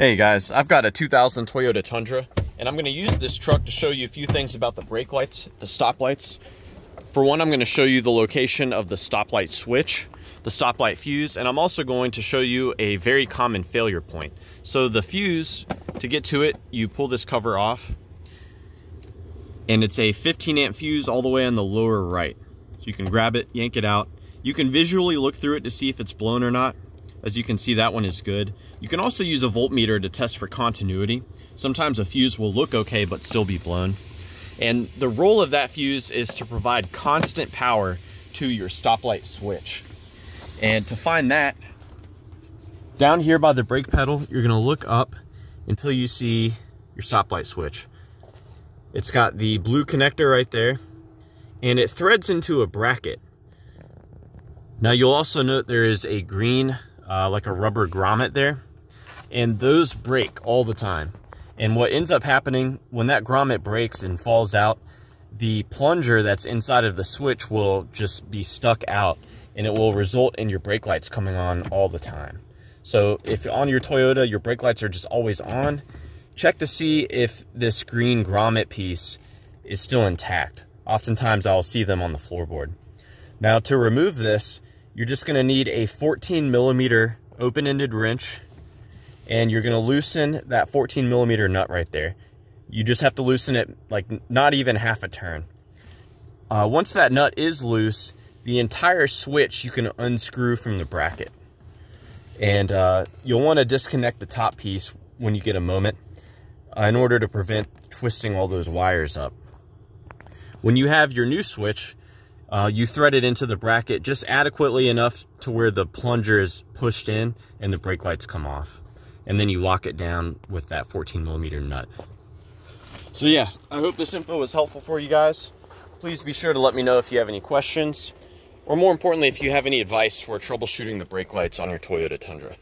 Hey guys, I've got a 2000 Toyota Tundra and I'm gonna use this truck to show you a few things about the brake lights, the stoplights. For one, I'm gonna show you the location of the stoplight switch, the stoplight fuse, and I'm also going to show you a very common failure point. So the fuse, to get to it, you pull this cover off and it's a 15 amp fuse all the way on the lower right. So you can grab it, yank it out. You can visually look through it to see if it's blown or not, as you can see, that one is good. You can also use a voltmeter to test for continuity. Sometimes a fuse will look okay, but still be blown. And the role of that fuse is to provide constant power to your stoplight switch. And to find that, down here by the brake pedal, you're gonna look up until you see your stoplight switch. It's got the blue connector right there, and it threads into a bracket. Now you'll also note there is a green uh, like a rubber grommet there. And those break all the time. And what ends up happening when that grommet breaks and falls out, the plunger that's inside of the switch will just be stuck out and it will result in your brake lights coming on all the time. So if on your Toyota, your brake lights are just always on, check to see if this green grommet piece is still intact. Oftentimes I'll see them on the floorboard. Now to remove this, you're just gonna need a 14 millimeter open-ended wrench and you're gonna loosen that 14 millimeter nut right there. You just have to loosen it like not even half a turn. Uh, once that nut is loose, the entire switch you can unscrew from the bracket. And uh, you'll wanna disconnect the top piece when you get a moment uh, in order to prevent twisting all those wires up. When you have your new switch, uh, you thread it into the bracket just adequately enough to where the plunger is pushed in and the brake lights come off. And then you lock it down with that 14 millimeter nut. So yeah, I hope this info was helpful for you guys. Please be sure to let me know if you have any questions or more importantly, if you have any advice for troubleshooting the brake lights on your Toyota Tundra.